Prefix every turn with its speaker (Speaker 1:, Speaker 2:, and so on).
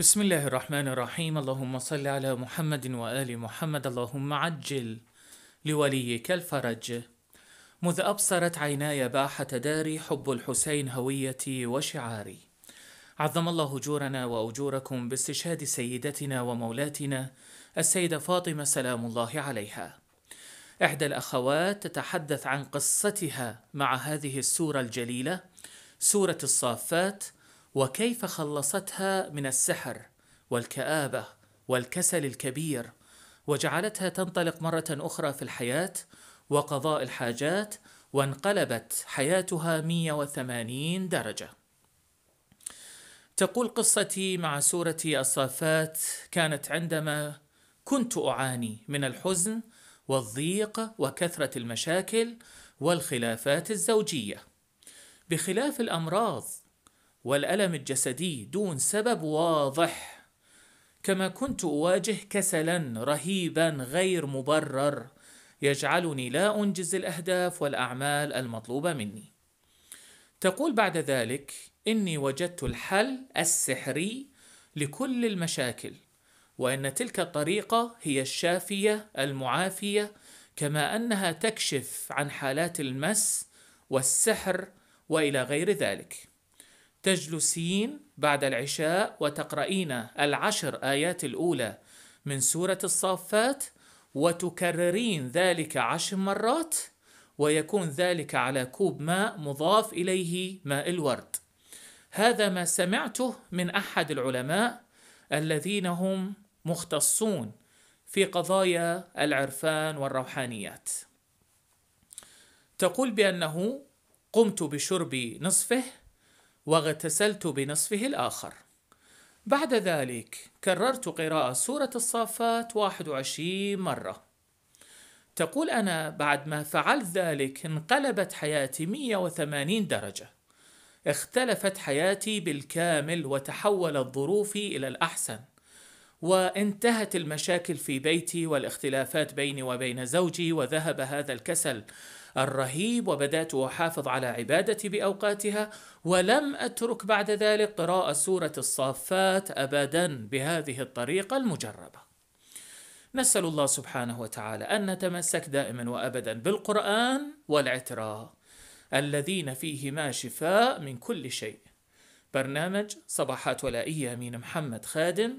Speaker 1: بسم الله الرحمن الرحيم اللهم صل على محمد وآل محمد اللهم عجل لوليك الفرج مذ أبصرت عيناي باحة داري حب الحسين هويتي وشعاري عظم الله جورنا وأجوركم باستشهاد سيدتنا ومولاتنا السيدة فاطمة سلام الله عليها إحدى الأخوات تتحدث عن قصتها مع هذه السورة الجليلة سورة الصافات وكيف خلصتها من السحر والكآبة والكسل الكبير وجعلتها تنطلق مرة أخرى في الحياة وقضاء الحاجات وانقلبت حياتها 180 درجة. تقول قصتي مع سورة الصافات كانت عندما كنت أعاني من الحزن والضيق وكثرة المشاكل والخلافات الزوجية. بخلاف الأمراض والألم الجسدي دون سبب واضح كما كنت أواجه كسلا رهيبا غير مبرر يجعلني لا أنجز الأهداف والأعمال المطلوبة مني تقول بعد ذلك إني وجدت الحل السحري لكل المشاكل وأن تلك الطريقة هي الشافية المعافية كما أنها تكشف عن حالات المس والسحر وإلى غير ذلك تجلسين بعد العشاء وتقرأين العشر آيات الأولى من سورة الصافات وتكررين ذلك عشر مرات ويكون ذلك على كوب ماء مضاف إليه ماء الورد هذا ما سمعته من أحد العلماء الذين هم مختصون في قضايا العرفان والروحانيات تقول بأنه قمت بشرب نصفه واغتسلت بنصفه الآخر بعد ذلك كررت قراءة سورة الصافات 21 مرة تقول أنا بعد ما فعلت ذلك انقلبت حياتي 180 درجة اختلفت حياتي بالكامل وتحولت ظروفي إلى الأحسن وانتهت المشاكل في بيتي والاختلافات بيني وبين زوجي وذهب هذا الكسل الرهيب وبدات احافظ على عبادتي باوقاتها ولم اترك بعد ذلك قراءه سوره الصافات ابدا بهذه الطريقه المجربه نسال الله سبحانه وتعالى ان نتمسك دائما وابدا بالقران والعتراء الذين فيهما شفاء من كل شيء برنامج صباحات ولائيه امين محمد خادم